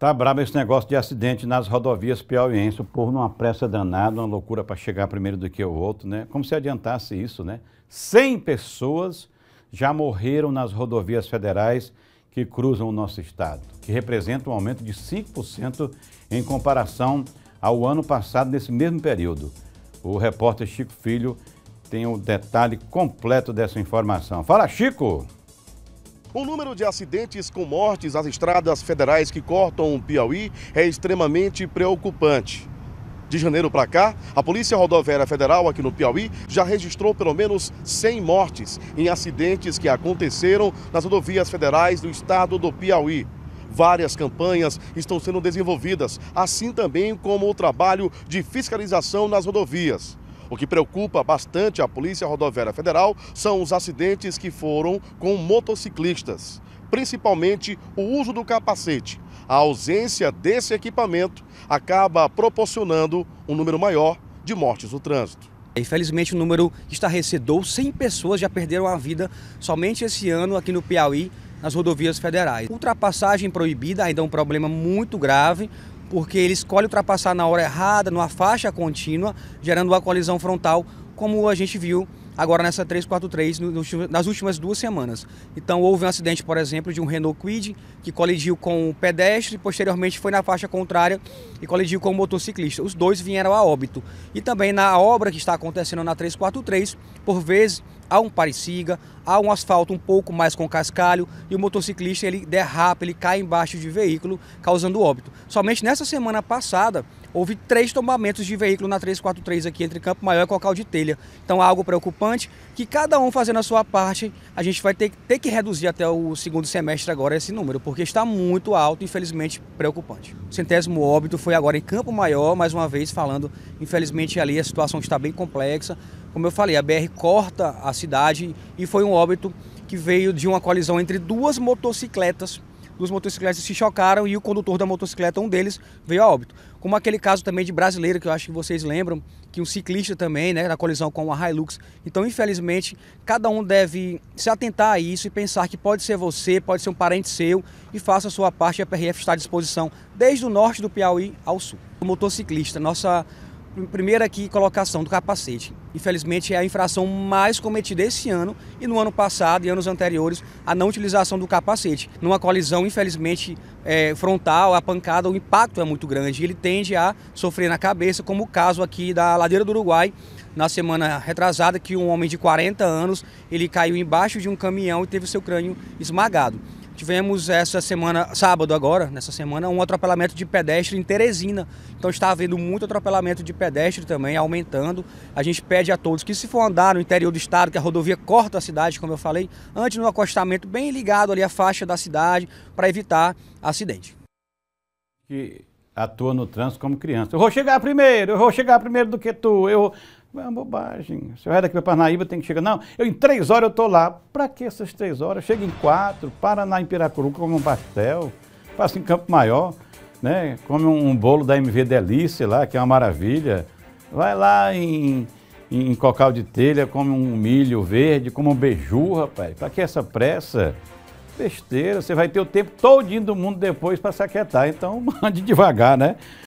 Tá brabo esse negócio de acidente nas rodovias piauiense, o povo numa pressa danada, uma loucura para chegar primeiro do que o outro, né? Como se adiantasse isso, né? 100 pessoas já morreram nas rodovias federais que cruzam o nosso estado, que representa um aumento de 5% em comparação ao ano passado nesse mesmo período. O repórter Chico Filho tem o um detalhe completo dessa informação. Fala, Chico! O número de acidentes com mortes às estradas federais que cortam o Piauí é extremamente preocupante. De janeiro para cá, a Polícia Rodoviária Federal aqui no Piauí já registrou pelo menos 100 mortes em acidentes que aconteceram nas rodovias federais do estado do Piauí. Várias campanhas estão sendo desenvolvidas, assim também como o trabalho de fiscalização nas rodovias. O que preocupa bastante a Polícia Rodoviária Federal são os acidentes que foram com motociclistas, principalmente o uso do capacete. A ausência desse equipamento acaba proporcionando um número maior de mortes no trânsito. Infelizmente, o número estarrecedou: 100 pessoas já perderam a vida somente esse ano aqui no Piauí, nas rodovias federais. Ultrapassagem proibida ainda é um problema muito grave porque ele escolhe ultrapassar na hora errada, numa faixa contínua, gerando uma colisão frontal, como a gente viu agora nessa 343 no, no, nas últimas duas semanas. Então houve um acidente, por exemplo, de um Renault Quid que colidiu com um pedestre, e posteriormente foi na faixa contrária e colidiu com um motociclista. Os dois vieram a óbito. E também na obra que está acontecendo na 343, por vezes há um pareciga, há um asfalto um pouco mais com cascalho e o motociclista ele derrapa, ele cai embaixo de veículo, causando óbito. Somente nessa semana passada houve três tombamentos de veículo na 343 aqui entre Campo Maior e Cocal de Telha. Então algo preocupante que cada um fazendo a sua parte, a gente vai ter, ter que reduzir até o segundo semestre agora esse número, porque está muito alto, infelizmente preocupante. O centésimo óbito foi agora em Campo Maior, mais uma vez falando, infelizmente ali a situação está bem complexa. Como eu falei, a BR corta a cidade e foi um óbito que veio de uma colisão entre duas motocicletas duas motocicletas se chocaram e o condutor da motocicleta, um deles, veio a óbito. Como aquele caso também de brasileiro, que eu acho que vocês lembram, que um ciclista também, né, na colisão com uma Hilux. Então, infelizmente, cada um deve se atentar a isso e pensar que pode ser você, pode ser um parente seu e faça a sua parte. A PRF está à disposição desde o norte do Piauí ao sul. O motociclista, nossa primeira aqui colocação do capacete. Infelizmente é a infração mais cometida esse ano e no ano passado e anos anteriores a não utilização do capacete. Numa colisão, infelizmente, é, frontal, a pancada, o impacto é muito grande. Ele tende a sofrer na cabeça, como o caso aqui da ladeira do Uruguai, na semana retrasada, que um homem de 40 anos ele caiu embaixo de um caminhão e teve seu crânio esmagado. Tivemos essa semana, sábado agora, nessa semana, um atropelamento de pedestre em Teresina. Então está havendo muito atropelamento de pedestre também, aumentando. A gente pede a todos que se for andar no interior do estado, que a rodovia corta a cidade, como eu falei, antes no acostamento bem ligado ali à faixa da cidade, para evitar acidente. Que atua no trânsito como criança. Eu vou chegar primeiro, eu vou chegar primeiro do que tu. Eu é uma bobagem. Se eu vai daqui para Parnaíba, tem que chegar. Não, eu em três horas eu estou lá. Para que essas três horas? Chega em quatro, para em Piracuruca, come um pastel, passa em Campo Maior, né? come um, bolo da MV Delícia lá, que é uma maravilha. Vai lá em, em Cocal de Telha, come um milho verde, come um beiju, rapaz. Para que essa pressa? Besteira, você vai ter o tempo todinho do mundo depois para aquietar. Então, mande devagar, né?